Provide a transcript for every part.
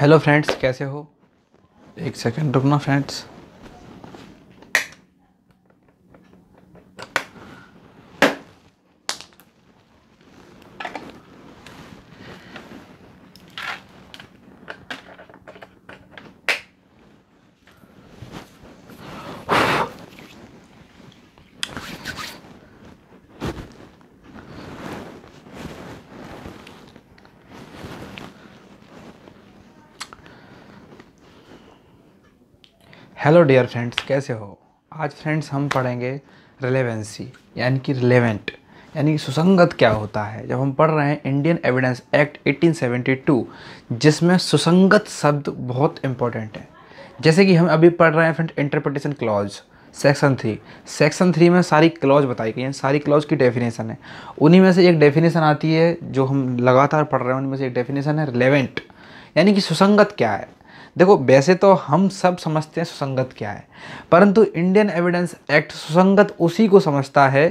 hello friends कैसे हो एक सेकंड रुकना फ्रेंड्स हेलो डियर फ्रेंड्स कैसे हो आज फ्रेंड्स हम पढ़ेंगे रिलेवेंसी यानी कि रिलेवेंट यानी कि सुसंगत क्या होता है जब हम पढ़ रहे हैं इंडियन एविडेंस एक्ट 1872 जिसमें सुसंगत शब्द बहुत इम्पोर्टेंट है जैसे कि हम अभी पढ़ रहे हैं friend interpretation clause section three section three में सारी क्लॉज बताई गई हैं सारी क्लॉज की डेफिनेशन है उन्हीं में से एक डेफिनेशन आती है जो हम लगातार पढ़ रहे हैं उनमें से एक डेफिनेशन है रिलेवेंट यानी कि सुसंगत क्या है देखो वैसे तो हम सब समझते हैं सुसंगत क्या है परंतु इंडियन एविडेंस एक्ट सुसंगत उसी को समझता है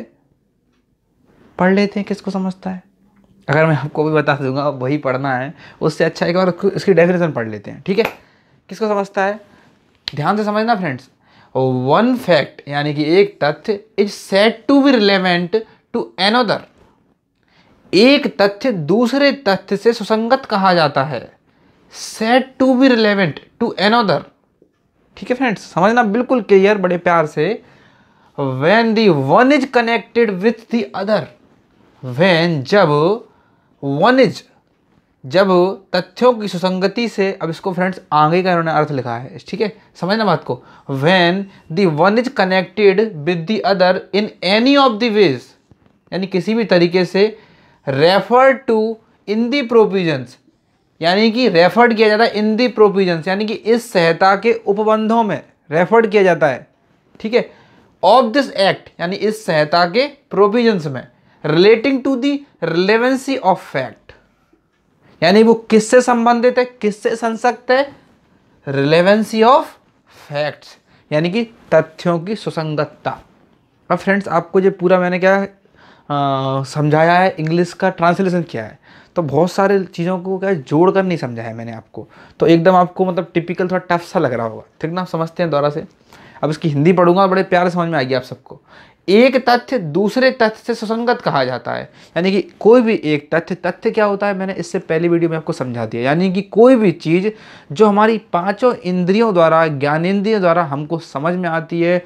पढ़ लेते हैं किसको समझता है अगर मैं आपको भी बता दूंगा वही पढ़ना है उससे अच्छा एक बार इसकी डेफिनेशन पढ़ लेते हैं ठीक है किसको समझता है ध्यान से समझना फ्रेंड्स वन फैक्ट यानी कि एक तथ्य is set to be relevant to another एक तथ्य दूसरे तथ्य से सुसंगत कहा जाता है set to be relevant to other ठीक है फ्रेंड्स समझना बिल्कुल क्लियर बड़े प्यार से when the one is connected with the other one जब वन इज जब तथ्यों की सुसंगति से अब इसको फ्रेंड्स आगे का इन्होंने अर्थ लिखा है ठीक है समझना बात को when the one is connected with the other in any of the ways यानी किसी भी तरीके से refer to in the provisions यानी कि रेफर्ड किया जाता है इन दी प्रोविजन यानी कि इस सहायता के उपबंधों में रेफर्ड किया जाता है ठीक है ऑफ दिस एक्ट यानी इस सहायता के प्रोविजन में relating to the relevancy of fact यानी वो किससे संबंधित है किससे संसक्त है रिलेवेंसी ऑफ फैक्ट्स यानी कि तथ्यों की सुसंगतता अब फ्रेंड्स आपको जो पूरा मैंने क्या समझाया है इंग्लिश का ट्रांसलेशन किया है तो बहुत सारे चीज़ों को क्या जोड़ कर नहीं समझाया मैंने आपको तो एकदम आपको मतलब टिपिकल थोड़ा टफ सा लग रहा होगा ठीक ना आप समझते हैं दोबारा से अब इसकी हिंदी पढ़ूंगा बड़े प्यार समझ में आएगी आप सबको एक तथ्य दूसरे तथ्य से सुसंगत कहा जाता है यानी कि कोई भी एक तथ्य तथ्य क्या होता है मैंने इससे पहली वीडियो में आपको समझा दिया यानी कि कोई भी चीज़ जो हमारी पांचों इंद्रियों द्वारा ज्ञानेंद्रियों द्वारा हमको समझ में आती है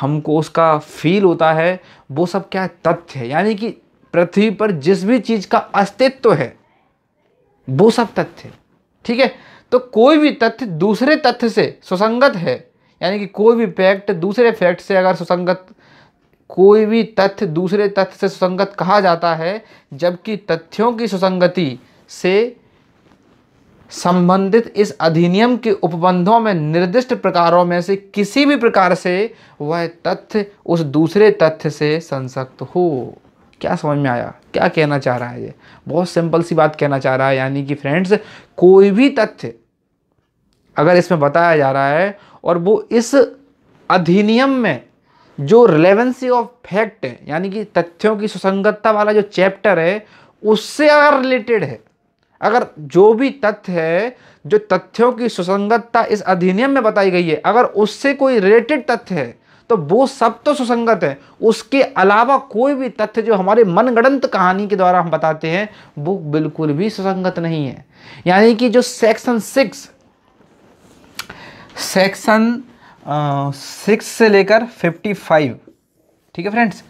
हमको उसका फील होता है वो सब क्या तथ्य है यानी कि पृथ्वी पर जिस भी चीज़ का अस्तित्व है वो सब तथ्य ठीक है तो कोई भी तथ्य दूसरे तथ्य से सुसंगत है यानी कि कोई भी फैक्ट दूसरे फैक्ट से अगर सुसंगत कोई भी तथ्य दूसरे तथ्य से सुसंगत कहा जाता है जबकि तथ्यों की सुसंगति से संबंधित इस अधिनियम के उपबंधों में निर्दिष्ट प्रकारों में से किसी भी प्रकार से वह तथ्य उस दूसरे तथ्य से संसक्त हो क्या समझ में आया क्या कहना चाह रहा है ये बहुत सिंपल सी बात कहना चाह रहा है यानी कि फ्रेंड्स कोई भी तथ्य अगर इसमें बताया जा रहा है और वो इस अधिनियम में जो रिलेवेंसी ऑफ फैक्ट है यानी कि तथ्यों की सुसंगतता वाला जो चैप्टर है उससे अगर रिलेटेड है अगर जो भी तथ्य है जो तथ्यों की सुसंगतता इस अधिनियम में बताई गई है अगर उससे कोई रिलेटेड तथ्य है तो वो सब तो सुसंगत है उसके अलावा कोई भी तथ्य जो हमारे मनगणंत कहानी के द्वारा हम बताते हैं वो बिल्कुल भी सुसंगत नहीं है यानी कि जो सेक्शन सिक्स सेक्शन सिक्स से लेकर फिफ्टी फाइव ठीक है फ्रेंड्स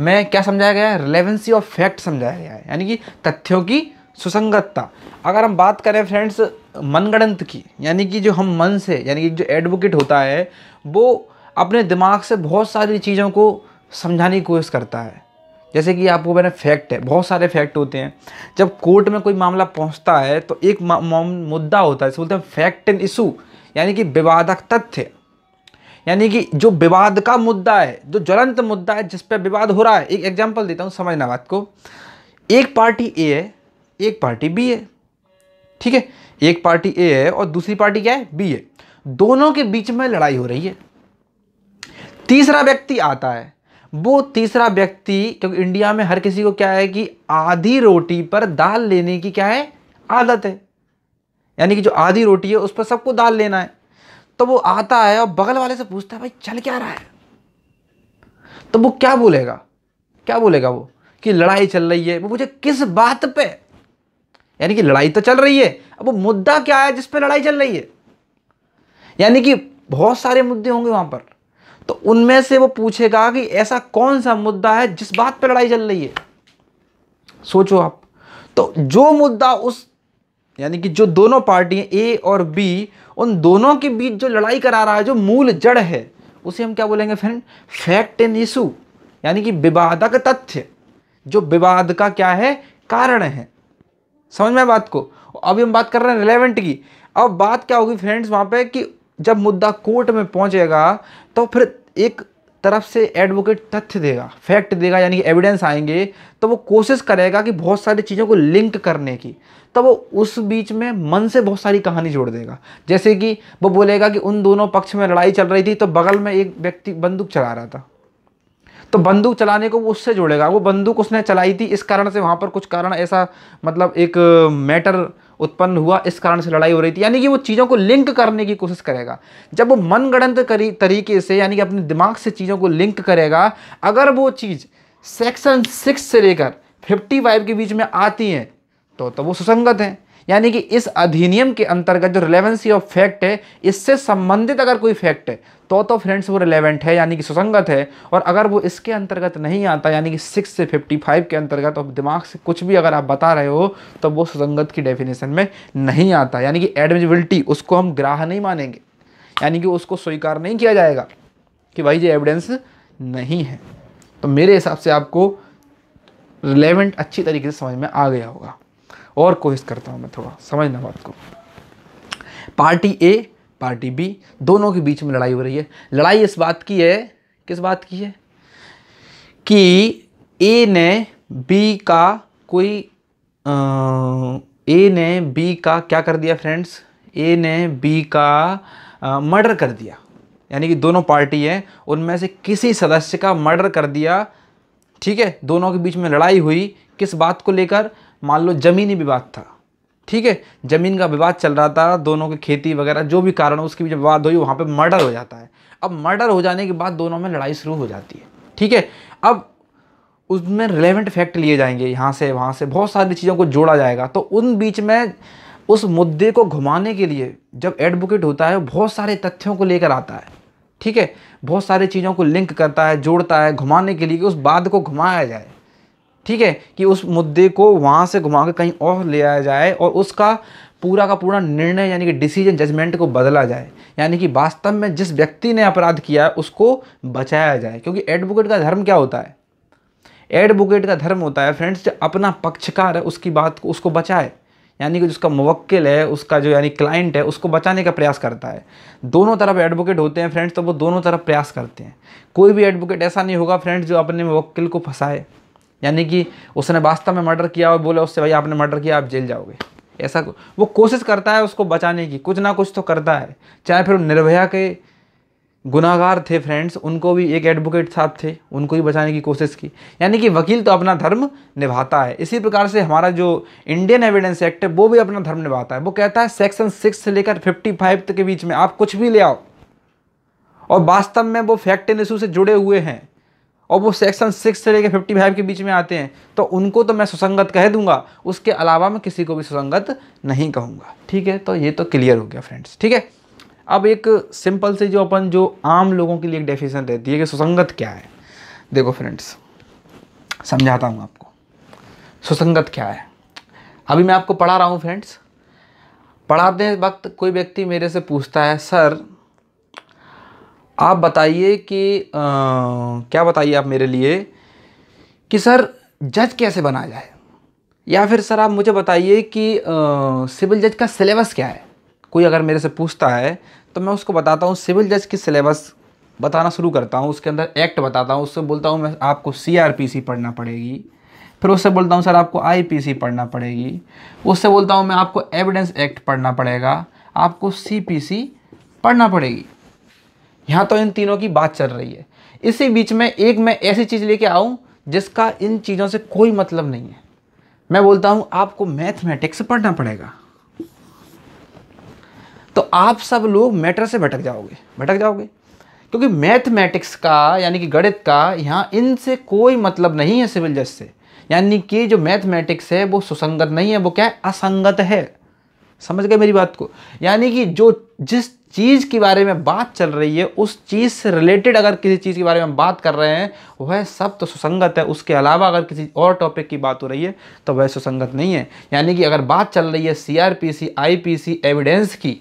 में क्या समझाया गया है रिलेवेंसी ऑफ फैक्ट समझाया गया है यानी कि तथ्यों की सुसंगतता अगर हम बात करें फ्रेंड्स मनगणंत की यानी कि जो हम मन से यानी कि जो एडवोकेट होता है वो अपने दिमाग से बहुत सारी चीज़ों को समझाने की कोशिश करता है जैसे कि आपको मैंने फैक्ट है बहुत सारे फैक्ट होते हैं जब कोर्ट में कोई मामला पहुंचता है तो एक मुद्दा होता है जिसे बोलते हैं फैक्ट एंड इशू यानी कि विवादक तथ्य यानी कि जो विवाद का मुद्दा है जो ज्वलंत मुद्दा है जिस पर विवाद हो रहा है एक एग्जाम्पल देता हूँ समझना बात को एक पार्टी ए है एक पार्टी बी है ठीक है एक पार्टी ए है और दूसरी पार्टी क्या है बी है दोनों के बीच में लड़ाई हो रही है तीसरा व्यक्ति आता है वो तीसरा व्यक्ति क्योंकि इंडिया में हर किसी को क्या है कि आधी रोटी पर दाल लेने की क्या है आदत है यानी कि जो आधी रोटी है उस पर सबको दाल लेना है तो वो आता है और बगल वाले से पूछता है भाई चल क्या रहा है तो वो क्या बोलेगा क्या बोलेगा वो कि लड़ाई चल रही है वो मुझे किस बात पे यानी कि लड़ाई तो चल रही है अब वो मुद्दा क्या है जिस पे लड़ाई चल रही है यानी कि बहुत सारे मुद्दे होंगे वहां पर तो उनमें से वो पूछेगा कि ऐसा कौन सा मुद्दा है जिस बात पे लड़ाई चल रही है सोचो आप तो जो मुद्दा उस यानी कि जो दोनों पार्टी ए और बी उन दोनों के बीच जो लड़ाई करा रहा है जो मूल जड़ है उसे हम क्या बोलेंगे फ्रेंड फैक्ट एंड इशू यानी कि विवादक तथ्य जो विवाद का क्या है कारण है समझ में बात को अभी हम बात कर रहे हैं रिलेवेंट की अब बात क्या होगी फ्रेंड्स वहाँ पे कि जब मुद्दा कोर्ट में पहुँचेगा तो फिर एक तरफ से एडवोकेट तथ्य देगा फैक्ट देगा यानी कि एविडेंस आएंगे तो वो कोशिश करेगा कि बहुत सारी चीज़ों को लिंक करने की तो वो उस बीच में मन से बहुत सारी कहानी जोड़ देगा जैसे कि वो बोलेगा कि उन दोनों पक्ष में लड़ाई चल रही थी तो बगल में एक व्यक्ति बंदूक चला रहा था तो बंदूक चलाने को वो उससे जोड़ेगा वो बंदूक उसने चलाई थी इस कारण से वहाँ पर कुछ कारण ऐसा मतलब एक मैटर उत्पन्न हुआ इस कारण से लड़ाई हो रही थी यानी कि वो चीज़ों को लिंक करने की कोशिश करेगा जब वो मनगणंत तरीके से यानी कि अपने दिमाग से चीज़ों को लिंक करेगा अगर वो चीज़ सेक्शन सिक्स से लेकर फिफ्टी फाइव के बीच में आती हैं तो तो वो सुसंगत हैं यानी कि इस अधिनियम के अंतर्गत जो रिलेवेंसी ऑफ फैक्ट है इससे संबंधित अगर कोई फैक्ट है तो तो फ्रेंड्स वो रिलेवेंट है यानी कि सुसंगत है और अगर वो इसके अंतर्गत नहीं आता यानी कि सिक्स से फिफ्टी फाइव के अंतर्गत और दिमाग से कुछ भी अगर आप बता रहे हो तो वो सुसंगत की डेफिनेशन में नहीं आता यानी कि एडमिजिबिलिटी उसको हम ग्राह नहीं मानेंगे यानी कि उसको स्वीकार नहीं किया जाएगा कि भाई ये एविडेंस नहीं है तो मेरे हिसाब से आपको रिलेवेंट अच्छी तरीके से समझ में आ गया होगा और कोशिश करता हूँ मैं थोड़ा समझना बात को पार्टी ए पार्टी बी दोनों के बीच में लड़ाई हो रही है लड़ाई इस बात की है किस बात की है कि ए ने बी का कोई ए ने बी का क्या कर दिया फ्रेंड्स ए ने बी का मर्डर कर दिया यानी कि दोनों पार्टी हैं उनमें से किसी सदस्य का मर्डर कर दिया ठीक है दोनों के बीच में लड़ाई हुई किस बात को लेकर मान लो ज़मीनी विवाद था ठीक है ज़मीन का विवाद चल रहा था दोनों की खेती वगैरह जो भी कारण हो उसकी भी जब विवाद हुई वहाँ पर मर्डर हो जाता है अब मर्डर हो जाने के बाद दोनों में लड़ाई शुरू हो जाती है ठीक है अब उसमें रिलेवेंट फैक्ट लिए जाएंगे यहाँ से वहाँ से बहुत सारी चीज़ों को जोड़ा जाएगा तो उन बीच में उस मुद्दे को घुमाने के लिए जब एडवोकेट होता है बहुत सारे तथ्यों को लेकर आता है ठीक है बहुत सारी चीज़ों को लिंक करता है जोड़ता है घुमाने के लिए कि उस बात को घुमाया जाए ठीक है कि उस मुद्दे को वहाँ से घुमा कर कहीं और ले आया जाए और उसका पूरा का पूरा निर्णय यानी कि डिसीजन जजमेंट को बदला जाए यानी कि वास्तव में जिस व्यक्ति ने अपराध किया उसको बचाया जाए क्योंकि एडवोकेट का धर्म क्या होता है एडवोकेट का धर्म होता है फ्रेंड्स जो अपना पक्षकार है उसकी बात को उसको बचाए यानी कि जिसका मुवक्किल है उसका जो यानी क्लाइंट है उसको बचाने का प्रयास करता है दोनों तरफ एडवोकेट होते हैं फ्रेंड्स तो वो दोनों तरफ प्रयास करते हैं कोई भी एडवोकेट ऐसा नहीं होगा फ्रेंड्स जो अपने मुवक्किल को फंसाए यानी कि उसने वास्तव में मर्डर किया और बोला उससे भाई आपने मर्डर किया आप जेल जाओगे ऐसा वो कोशिश करता है उसको बचाने की कुछ ना कुछ तो करता है चाहे फिर निर्भया के गुनागार थे फ्रेंड्स उनको भी एक एडवोकेट साहब थे उनको ही बचाने की कोशिश की यानी कि वकील तो अपना धर्म निभाता है इसी प्रकार से हमारा जो इंडियन एविडेंस एक्ट है वो भी अपना धर्म निभाता है वो कहता है सेक्शन सिक्स से लेकर फिफ्टी फाइव के बीच में आप कुछ भी ले आओ और वास्तव में वो फैक्ट इन इशू से जुड़े हुए हैं और वो सेक्शन सिक्स से लेकर फिफ्टी फाइव के बीच में आते हैं तो उनको तो मैं सुसंगत कह दूंगा उसके अलावा मैं किसी को भी सुसंगत नहीं कहूँगा ठीक है तो ये तो क्लियर हो गया फ्रेंड्स ठीक है अब एक सिंपल से जो अपन जो आम लोगों के लिए एक डेफिनेशन रहती है कि सुसंगत क्या है देखो फ्रेंड्स समझाता हूँ आपको सुसंगत क्या है अभी मैं आपको पढ़ा रहा हूँ फ्रेंड्स पढ़ाते वक्त कोई व्यक्ति मेरे से पूछता है सर आप बताइए कि आ, क्या बताइए आप मेरे लिए कि सर जज कैसे बनाया जाए या फिर सर आप मुझे बताइए कि आ, सिविल जज का सिलेबस क्या है कोई अगर मेरे से पूछता है तो मैं उसको बताता हूँ सिविल जज की सिलेबस बताना शुरू करता हूँ उसके अंदर एक्ट बताता हूँ उससे बोलता हूँ मैं आपको सी पढ़ना पड़ेगी फिर उससे बोलता हूँ सर आपको आई पढ़ना पड़ेगी उससे बोलता हूँ मैं आपको एविडेंस एक्ट पढ़ना पड़ेगा आपको सी पढ़ना पड़ेगी यहाँ तो इन तीनों की बात चल रही है इसी बीच में एक मैं ऐसी चीज़ लेके आऊँ जिसका इन चीज़ों से कोई मतलब नहीं है मैं बोलता हूँ आपको मैथमेटिक्स पढ़ना पड़ेगा तो आप सब लोग मैटर से भटक जाओगे भटक जाओगे क्योंकि मैथमेटिक्स का यानी कि गणित का यहाँ इनसे कोई मतलब नहीं है सिविल जज से यानी कि जो मैथमेटिक्स है वो सुसंगत नहीं है वो क्या है असंगत है समझ गए मेरी बात को यानी कि जो जिस चीज़ के बारे में बात चल रही है उस चीज़ से रिलेटेड अगर किसी चीज़ के बारे में हम बात कर रहे हैं वह सब तो सुसंगत है उसके अलावा अगर किसी और टॉपिक की बात हो रही है तो वह सुसंगत नहीं है यानी कि अगर बात चल रही है सीआरपीसी आईपीसी एविडेंस की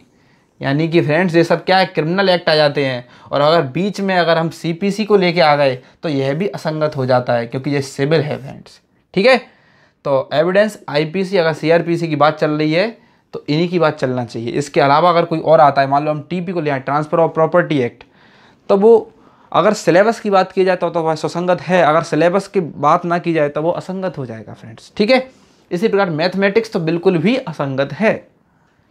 यानी कि फ्रेंड्स ये सब क्या है क्रिमिनल एक्ट आ जाते हैं और अगर बीच में अगर हम सी को लेके आ गए तो यह भी असंगत हो जाता है क्योंकि ये सिविल है फ्रेंड्स ठीक है तो एविडेंस आईपीसी अगर सीआरपीसी की बात चल रही है तो इन्हीं की बात चलना चाहिए इसके अलावा अगर कोई और आता है मान लो हम टी को ले आए ट्रांसफर ऑफ प्रॉपर्टी एक्ट तो वो अगर सिलेबस की बात की जाए तो, तो वह सुसंगत है अगर सिलेबस की बात ना की जाए तो वो असंगत हो जाएगा फ्रेंड्स ठीक है इसी प्रकार मैथमेटिक्स तो बिल्कुल भी असंगत है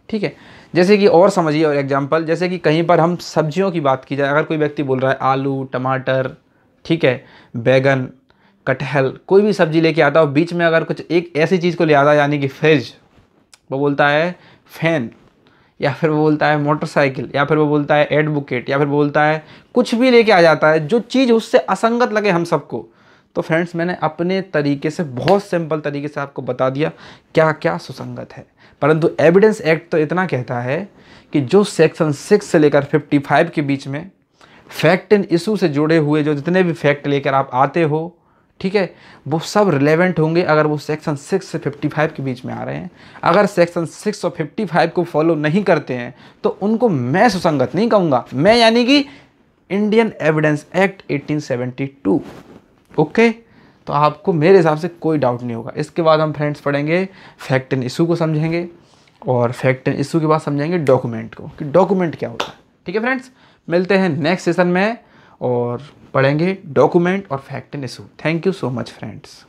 ठीक है जैसे कि और समझिए और एग्जाम्पल जैसे कि कहीं पर हम सब्जियों की बात की जाए अगर कोई व्यक्ति बोल रहा है आलू टमाटर ठीक है बैगन कटहल कोई भी सब्जी लेके आता हो बीच में अगर कुछ एक ऐसी चीज़ को ले आता है यानी कि फ्रिज वो बोलता है फैन या फिर वो बोलता है मोटरसाइकिल या फिर वो बोलता है एडवोकेट या फिर बोलता है कुछ भी लेके आ जाता है जो चीज़ उससे असंगत लगे हम सबको तो फ्रेंड्स मैंने अपने तरीके से बहुत सिंपल तरीके से आपको बता दिया क्या क्या सुसंगत है परंतु एविडेंस एक्ट तो इतना कहता है कि जो सेक्शन सिक्स से लेकर फिफ्टी फाइव के बीच में फैक्ट एंड इशू से जुड़े हुए जो जितने भी फैक्ट लेकर आप आते हो ठीक है वो सब रिलेवेंट होंगे अगर वो सेक्शन सिक्स से फिफ्टी फाइव के बीच में आ रहे हैं अगर सेक्शन सिक्स और फिफ्टी फाइव को फॉलो नहीं करते हैं तो उनको मैं सुसंगत नहीं कहूँगा मैं यानी कि इंडियन एविडेंस एक्ट 1872 ओके तो आपको मेरे हिसाब से कोई डाउट नहीं होगा इसके बाद हम फ्रेंड्स पढ़ेंगे फैक्ट एंड इशू को समझेंगे और फैक्ट एंड इशू के बाद समझेंगे डॉक्यूमेंट को कि डॉक्यूमेंट क्या होता है ठीक है फ्रेंड्स मिलते हैं नेक्स्ट सेशन में और पढ़ेंगे डॉक्यूमेंट और fact and issue thank you so much friends